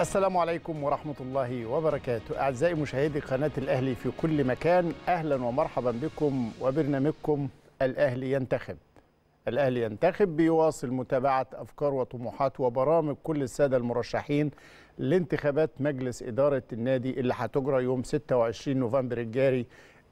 السلام عليكم ورحمة الله وبركاته أعزائي مشاهدي قناة الأهلي في كل مكان أهلا ومرحبا بكم وبرنامجكم الأهلي ينتخب الأهلي ينتخب بيواصل متابعة أفكار وطموحات وبرامج كل السادة المرشحين لانتخابات مجلس إدارة النادي اللي هتجرى يوم 26 نوفمبر الجاري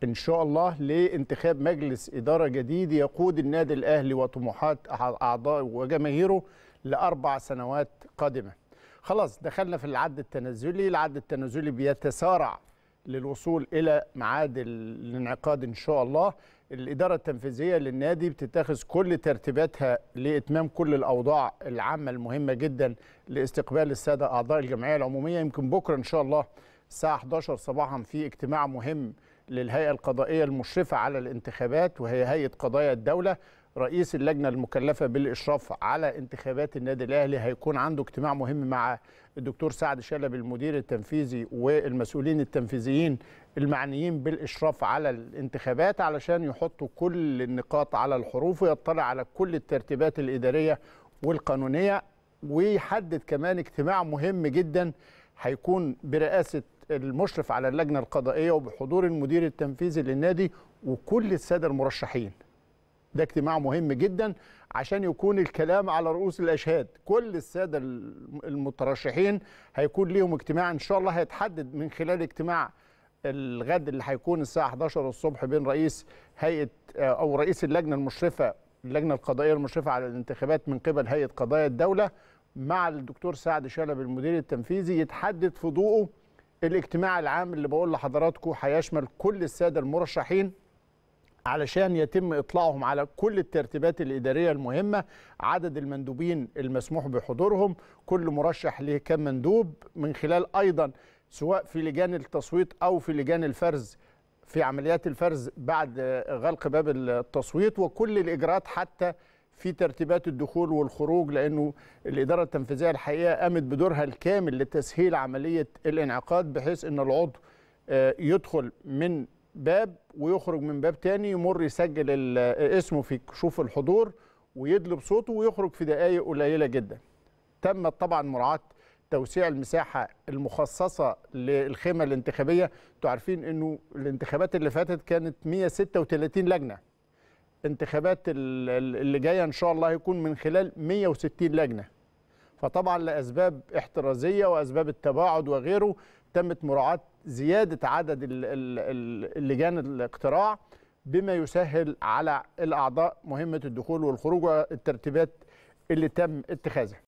إن شاء الله لانتخاب مجلس إدارة جديد يقود النادي الأهلي وطموحات أعضاء وجماهيره لأربع سنوات قادمة خلاص دخلنا في العد التنازلي العد التنازلي بيتسارع للوصول الى ميعاد الانعقاد ان شاء الله الاداره التنفيذيه للنادي بتتخذ كل ترتيباتها لاتمام كل الاوضاع العامه المهمه جدا لاستقبال الساده اعضاء الجمعيه العموميه يمكن بكره ان شاء الله الساعه 11 صباحا في اجتماع مهم للهيئه القضائيه المشرفه على الانتخابات وهي هيئه قضايا الدوله رئيس اللجنه المكلفه بالاشراف على انتخابات النادي الاهلي هيكون عنده اجتماع مهم مع الدكتور سعد شلب المدير التنفيذي والمسؤولين التنفيذيين المعنيين بالاشراف على الانتخابات علشان يحطوا كل النقاط على الحروف ويطلع على كل الترتيبات الاداريه والقانونيه ويحدد كمان اجتماع مهم جدا هيكون برئاسه المشرف على اللجنه القضائيه وبحضور المدير التنفيذي للنادي وكل الساده المرشحين ده اجتماع مهم جدا عشان يكون الكلام على رؤوس الاشهاد كل الساده المترشحين هيكون ليهم اجتماع ان شاء الله هيتحدد من خلال اجتماع الغد اللي هيكون الساعه 11 الصبح بين رئيس هيئه آه، او رئيس اللجنه المشرفه اللجنه القضائيه المشرفه على الانتخابات من قبل هيئه قضايا الدوله مع الدكتور سعد شلبي المدير التنفيذي يتحدد في ضوءه الاجتماع العام اللي بقول لحضراتكم هيشمل كل الساده المرشحين علشان يتم اطلاعهم على كل الترتيبات الاداريه المهمه عدد المندوبين المسموح بحضورهم كل مرشح له كم مندوب من خلال ايضا سواء في لجان التصويت او في لجان الفرز في عمليات الفرز بعد غلق باب التصويت وكل الاجراءات حتى في ترتيبات الدخول والخروج لانه الاداره التنفيذيه الحقيقه قامت بدورها الكامل لتسهيل عمليه الانعقاد بحيث ان العضو آه، يدخل من باب ويخرج من باب تاني يمر يسجل اسمه في كشوف الحضور ويدلب صوته ويخرج في دقائق قليله جدا. تمت طبعا مراعاه توسيع المساحه المخصصه للخيمه الانتخابيه، انتوا عارفين انه الانتخابات اللي فاتت كانت 136 لجنه. انتخابات اللي جايه ان شاء الله هيكون من خلال 160 لجنه. فطبعا لاسباب احترازيه واسباب التباعد وغيره تمت مراعاه زياده عدد اللجان الاقتراع بما يسهل على الاعضاء مهمه الدخول والخروج والترتيبات اللي تم اتخاذها